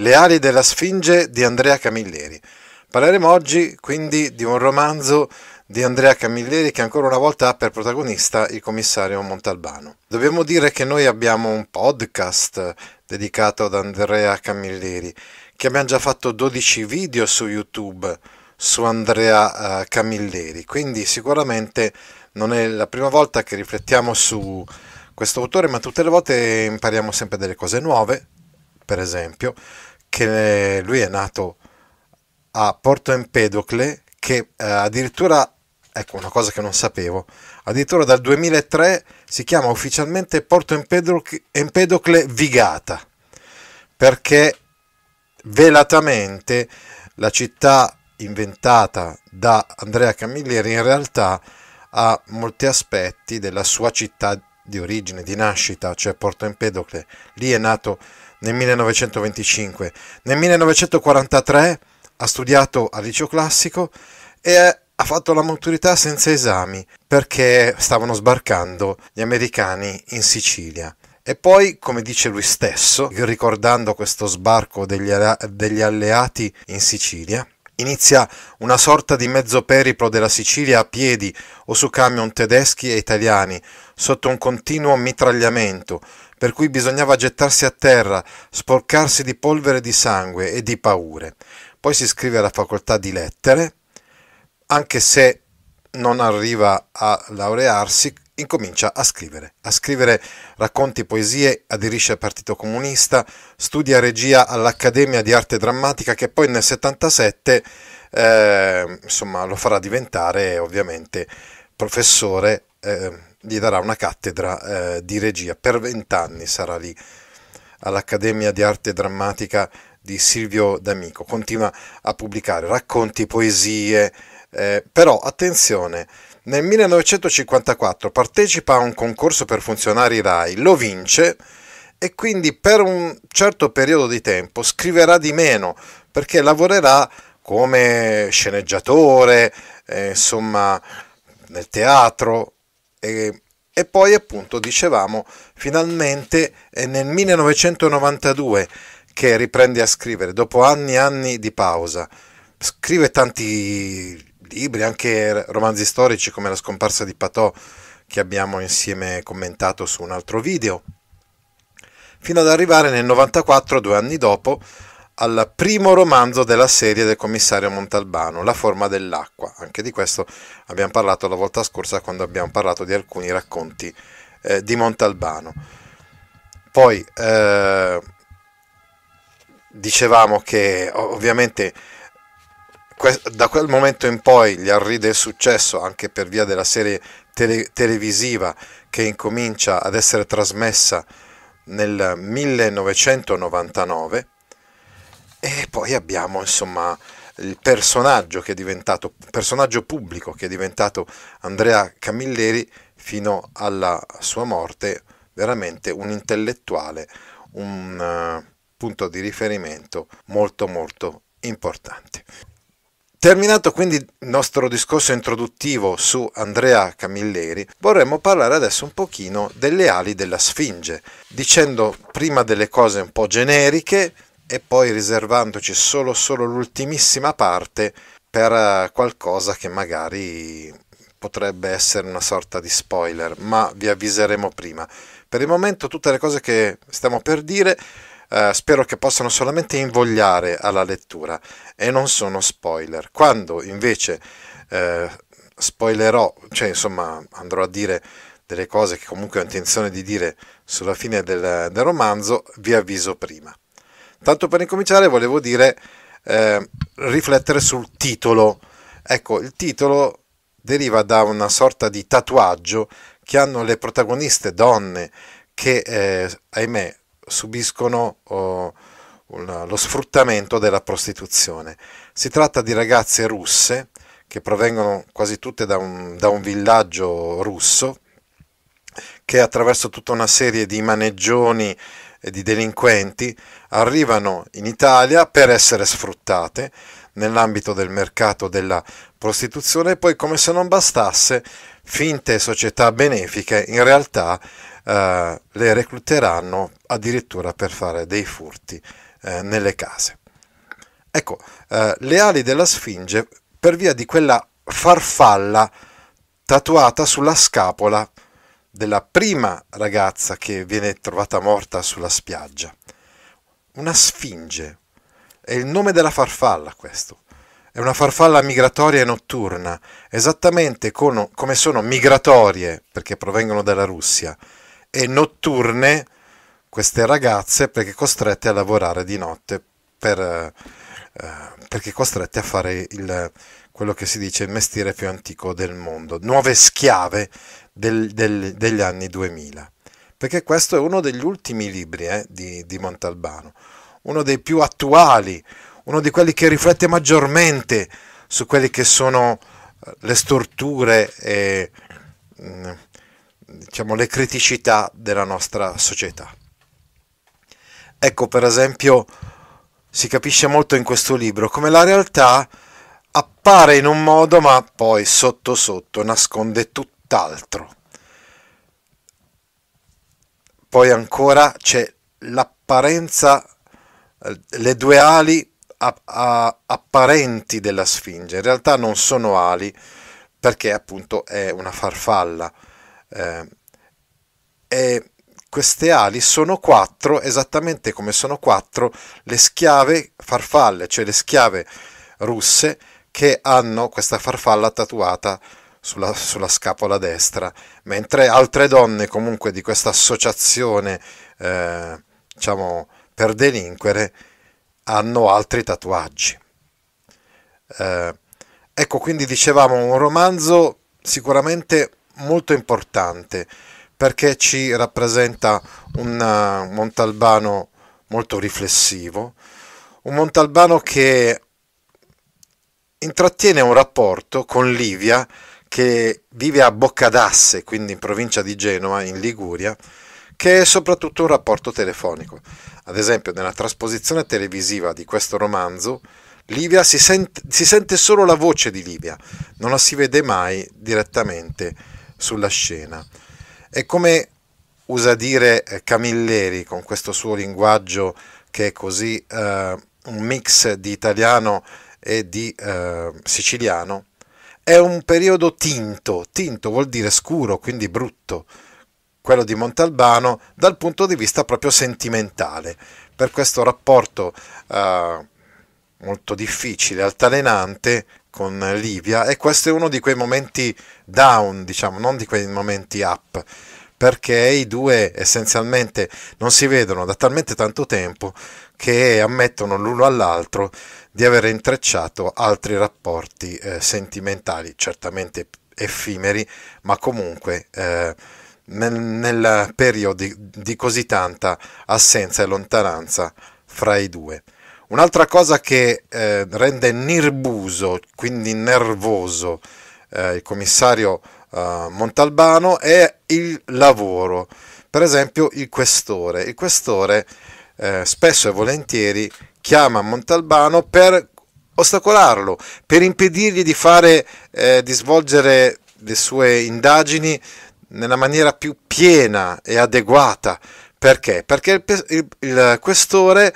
Le ali della Sfinge di Andrea Camilleri. Parleremo oggi quindi di un romanzo di Andrea Camilleri che ancora una volta ha per protagonista il commissario Montalbano. Dobbiamo dire che noi abbiamo un podcast dedicato ad Andrea Camilleri, che abbiamo già fatto 12 video su YouTube su Andrea eh, Camilleri, quindi sicuramente non è la prima volta che riflettiamo su questo autore, ma tutte le volte impariamo sempre delle cose nuove, per esempio, che eh, lui è nato a Porto Empedocle, che eh, addirittura, ecco una cosa che non sapevo, addirittura dal 2003 si chiama ufficialmente Porto Empedocle, Empedocle Vigata, perché velatamente la città inventata da Andrea Camilleri in realtà ha molti aspetti della sua città di origine, di nascita, cioè Porto Empedocle. Lì è nato nel 1925. Nel 1943 ha studiato al liceo classico e ha fatto la maturità senza esami perché stavano sbarcando gli americani in Sicilia. E poi, come dice lui stesso, ricordando questo sbarco degli, degli alleati in Sicilia, Inizia una sorta di mezzo periplo della Sicilia a piedi o su camion tedeschi e italiani, sotto un continuo mitragliamento, per cui bisognava gettarsi a terra, sporcarsi di polvere di sangue e di paure. Poi si iscrive alla facoltà di lettere, anche se non arriva a laurearsi, incomincia a scrivere, a scrivere racconti, poesie, aderisce al Partito Comunista, studia regia all'Accademia di Arte Drammatica che poi nel 77 eh, insomma, lo farà diventare ovviamente professore eh, gli darà una cattedra eh, di regia. Per vent'anni sarà lì all'Accademia di Arte Drammatica di Silvio D'Amico. Continua a pubblicare racconti, poesie, eh, però attenzione, nel 1954 partecipa a un concorso per funzionari RAI, lo vince e quindi per un certo periodo di tempo scriverà di meno perché lavorerà come sceneggiatore, eh, insomma, nel teatro, e, e poi appunto dicevamo finalmente è eh, nel 1992 che riprende a scrivere dopo anni e anni di pausa. Scrive tanti libri, anche romanzi storici come La scomparsa di Patò che abbiamo insieme commentato su un altro video. Fino ad arrivare nel 94, due anni dopo, al primo romanzo della serie del commissario Montalbano, La forma dell'acqua. Anche di questo abbiamo parlato la volta scorsa quando abbiamo parlato di alcuni racconti eh, di Montalbano. Poi eh, dicevamo che ovviamente da quel momento in poi gli arride il successo anche per via della serie tele- televisiva che incomincia ad essere trasmessa nel 1999 e poi abbiamo insomma il personaggio che è diventato, personaggio pubblico che è diventato Andrea Camilleri fino alla sua morte, veramente un intellettuale, un uh, punto di riferimento molto molto importante. Terminato quindi il nostro discorso introduttivo su Andrea Camilleri, vorremmo parlare adesso un pochino delle ali della Sfinge, dicendo prima delle cose un po' generiche, e poi riservandoci solo, solo l'ultimissima parte per eh, qualcosa che magari potrebbe essere una sorta di spoiler, ma vi avviseremo prima. Per il momento tutte le cose che stiamo per dire eh, spero che possano solamente invogliare alla lettura e non sono spoiler. Quando invece eh, spoilerò, cioè insomma andrò a dire delle cose che comunque ho intenzione di dire sulla fine del, del romanzo, vi avviso prima. Tanto per incominciare volevo dire, eh, riflettere sul titolo. Ecco, il titolo deriva da una sorta di tatuaggio che hanno le protagoniste donne che, eh, ahimè, subiscono oh, una, lo sfruttamento della prostituzione. Si tratta di ragazze russe che provengono quasi tutte da un, da un villaggio russo che attraverso tutta una serie di maneggioni e di delinquenti arrivano in Italia per essere sfruttate nell'ambito del mercato della prostituzione e poi come se non bastasse finte società benefiche in realtà eh, le recluteranno addirittura per fare dei furti eh, nelle case. Ecco, eh, le ali della Sfinge per via di quella farfalla tatuata sulla scapola della prima ragazza che viene trovata morta sulla spiaggia. Una sfinge. È il nome della farfalla questo. È una farfalla migratoria e notturna, esattamente con, come sono migratorie, perché provengono dalla Russia, e notturne queste ragazze perché costrette a lavorare di notte, per, eh, perché costrette a fare il, quello che si dice il mestiere più antico del mondo. Nuove schiave del, del, degli anni 2000, perché questo è uno degli ultimi libri eh, di, di Montalbano, uno dei più attuali, uno di quelli che riflette maggiormente su quelle che sono eh, le storture e mm, diciamo, le criticità della nostra società. Ecco, per esempio, si capisce molto in questo libro come la realtà appare in un modo ma poi sotto sotto nasconde tutto tutt'altro. Poi ancora c'è l'apparenza, eh, le due ali apparenti della sfinge, in realtà non sono ali perché appunto è una farfalla. Eh, e queste ali sono quattro, esattamente come sono quattro le schiave farfalle, cioè le schiave russe che hanno questa farfalla tatuata sulla, sulla scapola destra, mentre altre donne comunque di questa associazione eh, diciamo, per delinquere hanno altri tatuaggi. Eh, ecco, quindi dicevamo un romanzo sicuramente molto importante perché ci rappresenta un Montalbano molto riflessivo, un Montalbano che intrattiene un rapporto con Livia che vive a Boccadasse, quindi in provincia di Genova, in Liguria, che è soprattutto un rapporto telefonico. Ad esempio, nella trasposizione televisiva di questo romanzo, Livia si, sent- si sente solo la voce di Livia, non la si vede mai direttamente sulla scena. E come usa dire eh, Camilleri con questo suo linguaggio che è così eh, un mix di italiano e di eh, siciliano, è un periodo tinto, tinto vuol dire scuro, quindi brutto, quello di Montalbano dal punto di vista proprio sentimentale, per questo rapporto eh, molto difficile, altalenante con Livia e questo è uno di quei momenti down, diciamo, non di quei momenti up, perché i due essenzialmente non si vedono da talmente tanto tempo che ammettono l'uno all'altro di aver intrecciato altri rapporti eh, sentimentali, certamente effimeri, ma comunque eh, nel, nel, periodo di, così tanta assenza e lontananza fra i due. Un'altra cosa che eh, rende nervoso, quindi nervoso, eh, il commissario eh, Montalbano è il lavoro. Per esempio il questore. Il questore eh, spesso e volentieri chiama Montalbano per ostacolarlo, per impedirgli di, fare, eh, di svolgere le sue indagini nella maniera più piena e adeguata. Perché? Perché il, il, il questore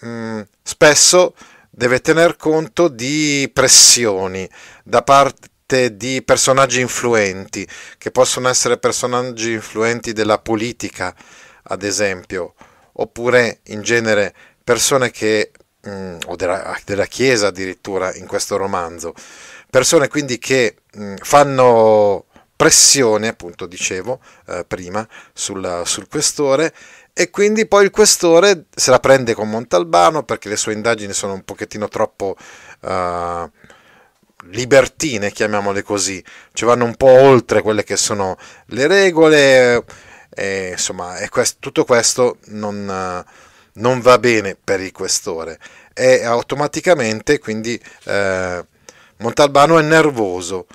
mh, mm, spesso deve tener conto di pressioni da parte di personaggi influenti, che possono essere personaggi influenti della politica, ad esempio, oppure in genere persone che, mh, mm, o della, della, Chiesa addirittura in questo romanzo, persone quindi che mh, mm, fanno pressione, appunto dicevo eh, prima, sul, sul questore e quindi poi il questore se la prende con Montalbano perché le sue indagini sono un pochettino troppo uh, libertine, chiamiamole così, ci vanno un po' oltre quelle che sono le regole, e, insomma, questo, tutto questo non, non, va bene per il questore e automaticamente quindi eh, Montalbano è nervoso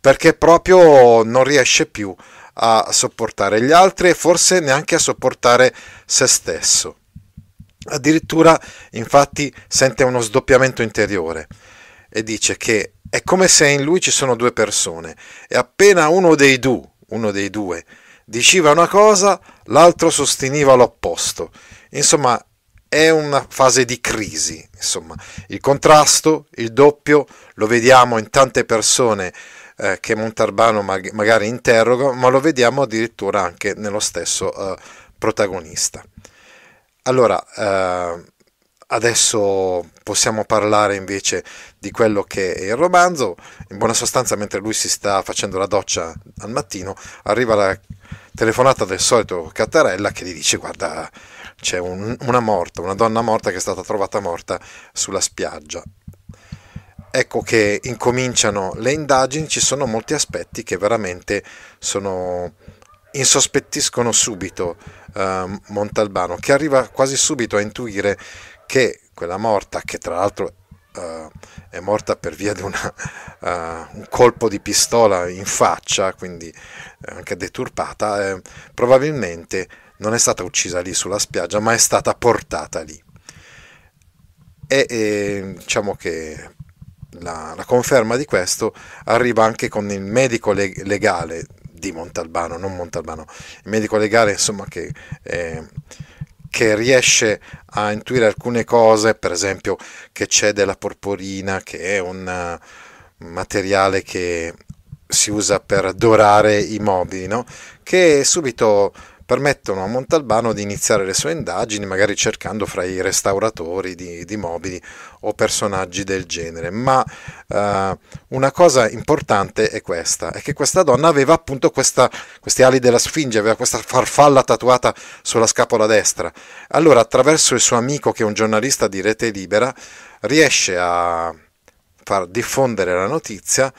perché proprio non riesce più a sopportare gli altri e forse neanche a sopportare se stesso. Addirittura infatti sente uno sdoppiamento interiore e dice che è come se in lui ci sono due persone e appena uno dei due, uno dei due diceva una cosa, l'altro sosteneva l'opposto. Insomma, è una fase di crisi. Insomma, il contrasto, il doppio, lo vediamo in tante persone eh, che Montarbano mag- magari interroga, ma lo vediamo addirittura anche nello stesso eh, protagonista. Allora, eh, Adesso possiamo parlare invece di quello che è il romanzo. In buona sostanza, mentre lui si sta facendo la doccia al mattino, arriva la telefonata del solito Cattarella che gli dice: Guarda, c'è un, una morta, una donna morta che è stata trovata morta sulla spiaggia. Ecco che incominciano le indagini, ci sono molti aspetti che veramente sono insospettiscono subito eh, Montalbano, che arriva quasi subito a intuire che quella morta, che tra l'altro uh, è morta per via di una, uh, un colpo di pistola in faccia, quindi anche deturpata, eh, probabilmente non è stata uccisa lì sulla spiaggia, ma è stata portata lì. E, e diciamo che la, la, conferma di questo arriva anche con il medico legale di Montalbano, non Montalbano, il medico legale insomma che... Eh, che riesce a intuire alcune cose, per esempio che c'è della porporina, che è un uh, materiale che si usa per dorare i mobili, no? che subito permettono a Montalbano di iniziare le sue indagini, magari cercando fra i restauratori di, di mobili o personaggi del genere. Ma eh, una cosa importante è questa, è che questa donna aveva appunto questa, queste ali della Sfinge, aveva questa farfalla tatuata sulla scapola destra. Allora, attraverso il suo amico, che è un giornalista di Rete Libera, riesce a far diffondere la notizia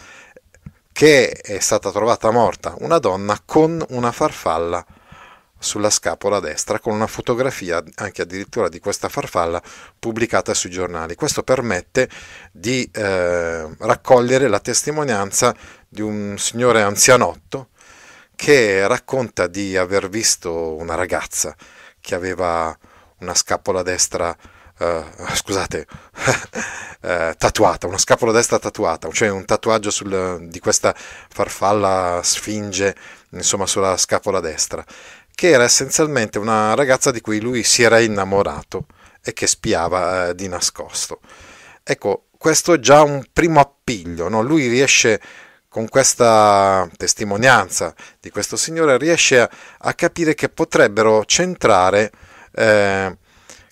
che è stata trovata morta una donna con una farfalla sulla scapola destra con una fotografia anche addirittura di questa farfalla pubblicata sui giornali. Questo permette di eh, raccogliere la testimonianza di un signore anzianotto che racconta di aver visto una ragazza che aveva una scapola destra Uh, scusate, uh, tatuata, una scapola destra tatuata, cioè un tatuaggio sul, di questa farfalla sfinge, insomma, sulla scapola destra che era essenzialmente una ragazza di cui lui si era innamorato e che spiava eh, di nascosto. Ecco, questo è già un primo appiglio, no? lui riesce con questa testimonianza di questo signore, riesce a, a capire che potrebbero centrare eh,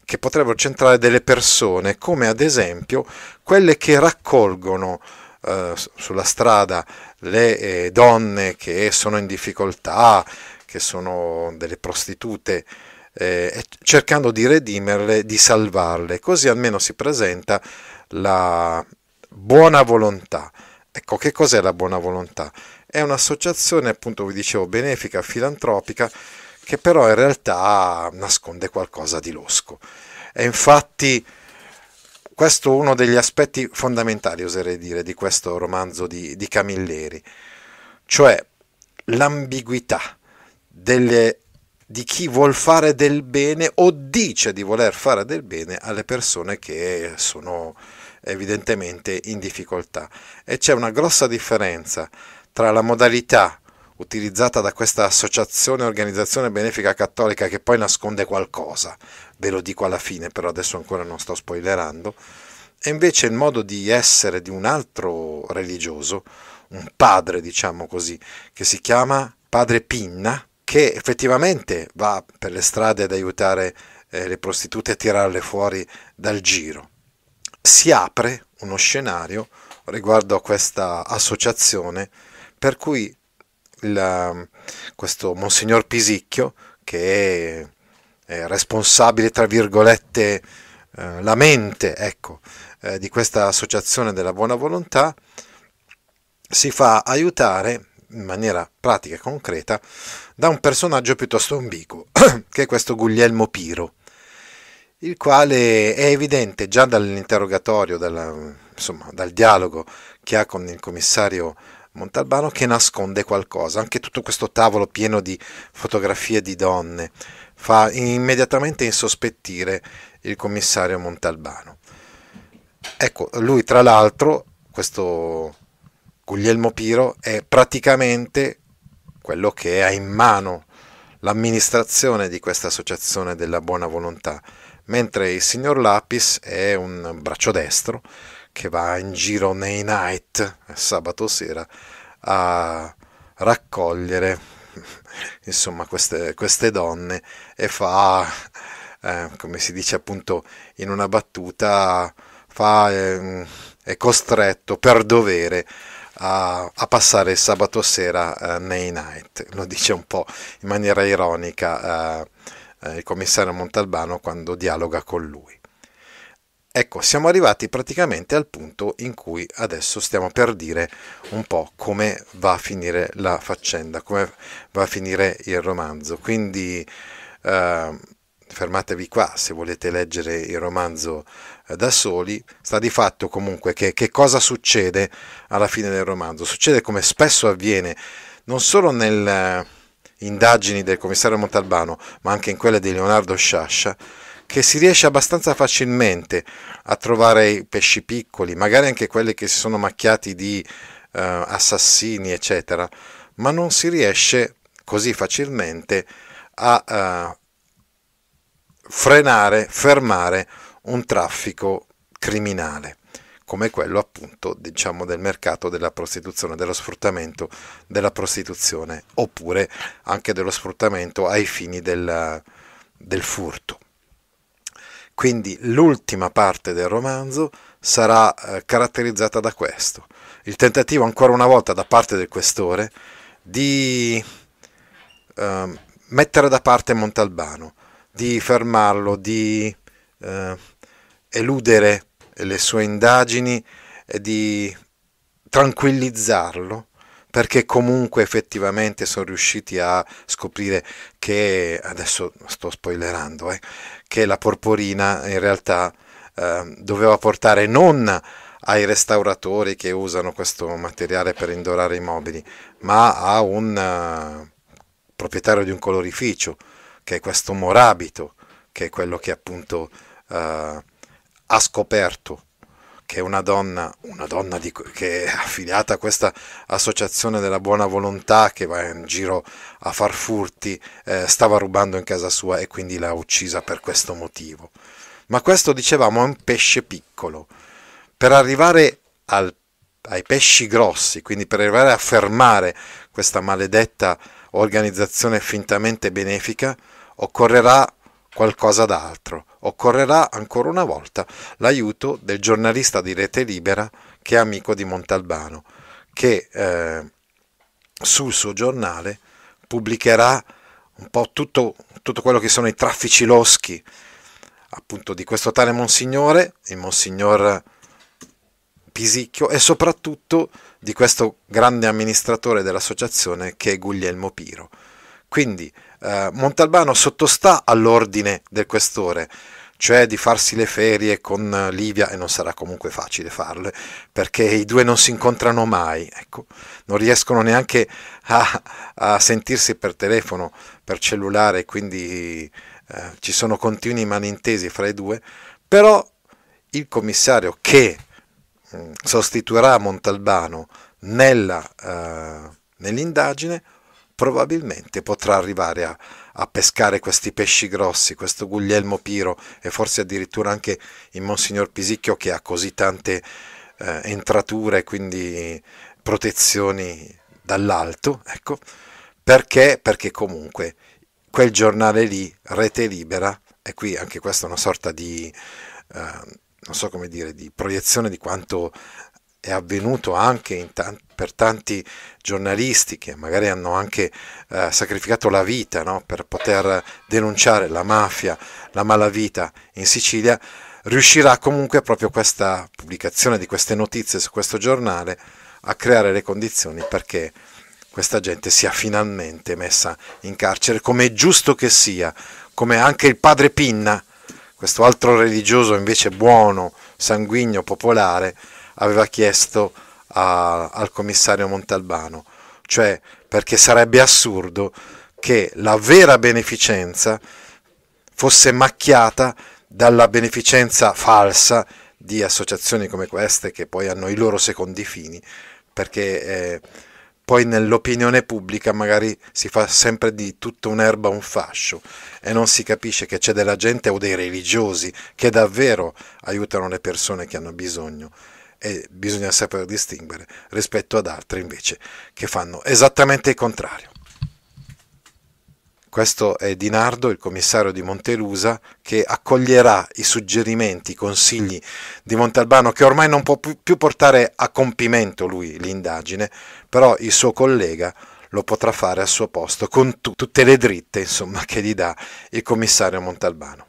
che potrebbero centrare delle persone, come ad esempio quelle che raccolgono eh, sulla strada le eh, donne che sono in difficoltà, che sono delle prostitute, eh, cercando di redimerle, di salvarle, così almeno si presenta la buona volontà. Ecco, che cos'è la buona volontà? È un'associazione, appunto, vi dicevo, benefica, filantropica, che però in realtà nasconde qualcosa di losco. E infatti questo è uno degli aspetti fondamentali, oserei dire, di questo romanzo di, di Camilleri, cioè l'ambiguità delle, di chi vuol fare del bene o dice di voler fare del bene alle persone che sono evidentemente in difficoltà. E c'è una grossa differenza tra la modalità utilizzata da questa associazione organizzazione benefica cattolica che poi nasconde qualcosa, ve lo dico alla fine, però adesso ancora non sto spoilerando, e invece il modo di essere di un altro religioso, un padre, diciamo così, che si chiama Padre Pinna, che effettivamente va per le strade ad aiutare eh, le prostitute a tirarle fuori dal giro. Si apre uno scenario riguardo a questa associazione per cui il, ehm, questo Monsignor Pisicchio, che è, è responsabile, tra virgolette, eh, la mente ecco, eh, di questa associazione della buona volontà, si fa aiutare in maniera pratica e concreta da un personaggio piuttosto ambiguo, che è questo Guglielmo Piro, il quale è evidente già dall'interrogatorio, dalla, insomma, dal dialogo che ha con il commissario Montalbano che nasconde qualcosa. Anche tutto questo tavolo pieno di fotografie di donne fa immediatamente insospettire il commissario Montalbano. Ecco, lui tra l'altro, questo Guglielmo Piro è praticamente quello che ha in mano l'amministrazione di questa associazione della buona volontà, mentre il signor Lapis è un braccio destro che va in giro nei night, sabato sera, a raccogliere insomma, queste, queste, donne e fa, eh, come si dice appunto in una battuta, fa, eh, è costretto per dovere a, a passare il sabato sera eh, nei night. Lo dice un po' in maniera ironica eh, eh, il commissario Montalbano quando dialoga con lui. Ecco, siamo arrivati praticamente al punto in cui adesso stiamo per dire un po' come va a finire la faccenda, come va a finire il romanzo. Quindi eh, fermatevi qua se volete leggere il romanzo eh, da soli, sta di fatto comunque che, che cosa succede alla fine del romanzo. Succede come spesso avviene non solo nelle eh, indagini del commissario Montalbano, ma anche in quelle di Leonardo Sciascia, che si riesce abbastanza facilmente a trovare i pesci piccoli, magari anche quelli che si sono macchiati di eh, assassini, eccetera, ma non si riesce così facilmente a eh, frenare, fermare un traffico criminale come quello appunto diciamo, del mercato della prostituzione, dello sfruttamento della prostituzione oppure anche dello sfruttamento ai fini del, del furto. Quindi l'ultima parte del romanzo sarà eh, caratterizzata da questo, il tentativo ancora una volta da parte del questore di eh, mettere da parte Montalbano, di fermarlo, di eh, eludere le sue indagini e di tranquillizzarlo perché comunque effettivamente sono riusciti a scoprire che, adesso sto spoilerando, eh, che la porporina in realtà eh, doveva portare non ai restauratori che usano questo materiale per indorare i mobili, ma a un uh, proprietario di un colorificio che è questo Morabito, che è quello che appunto eh, ha scoperto che una donna, una donna di, che è affiliata a questa associazione della buona volontà che va in giro a far furti, eh, stava rubando in casa sua e quindi l'ha uccisa per questo motivo. Ma questo, dicevamo, è un pesce piccolo. Per arrivare al, ai pesci grossi, quindi per arrivare a fermare questa maledetta organizzazione fintamente benefica, occorrerà qualcosa d'altro, occorrerà ancora una volta l'aiuto del giornalista di Rete Libera che è amico di Montalbano, che eh, sul suo giornale pubblicherà un po' tutto, tutto quello che sono i traffici loschi appunto di questo tale monsignore, il monsignor Pisicchio e soprattutto di questo grande amministratore dell'associazione che è Guglielmo Piro. Quindi eh, Montalbano sottostà all'ordine del questore, cioè di farsi le ferie con Livia, e non sarà comunque facile farle, perché i due non si incontrano mai, ecco, non riescono neanche a, a sentirsi per telefono, per cellulare, quindi eh, ci sono continui malintesi fra i due, però il commissario che sostituirà Montalbano nella, eh, nell'indagine, probabilmente potrà arrivare a, a, pescare questi pesci grossi, questo Guglielmo Piro e forse addirittura anche il Monsignor Pisicchio che ha così tante eh, entrature e quindi protezioni dall'alto, ecco, perché? perché comunque quel giornale lì, Rete Libera, e qui anche questa è una sorta di... Eh, non so come dire, di proiezione di quanto è avvenuto anche t- per tanti giornalisti che magari hanno anche eh, sacrificato la vita no? per poter denunciare la mafia, la malavita in Sicilia, riuscirà comunque proprio questa pubblicazione di queste notizie su questo giornale a creare le condizioni perché questa gente sia finalmente messa in carcere, come è giusto che sia, come anche il padre Pinna questo altro religioso invece buono, sanguigno, popolare, aveva chiesto a, al commissario Montalbano, cioè perché sarebbe assurdo che la vera beneficenza fosse macchiata dalla beneficenza falsa di associazioni come queste che poi hanno i loro secondi fini, perché eh, poi nell'opinione pubblica magari si fa sempre di tutta un'erba un fascio e non si capisce che c'è della gente o dei religiosi che davvero aiutano le persone che hanno bisogno e bisogna saper distinguere rispetto ad altri invece che fanno esattamente il contrario. Questo è Di Nardo, il commissario di Montelusa, che accoglierà i suggerimenti, i consigli di Montalbano, che ormai non può più portare a compimento lui l'indagine, però il suo collega lo potrà fare al suo posto, con tu- tutte le dritte insomma, che gli dà il commissario Montalbano.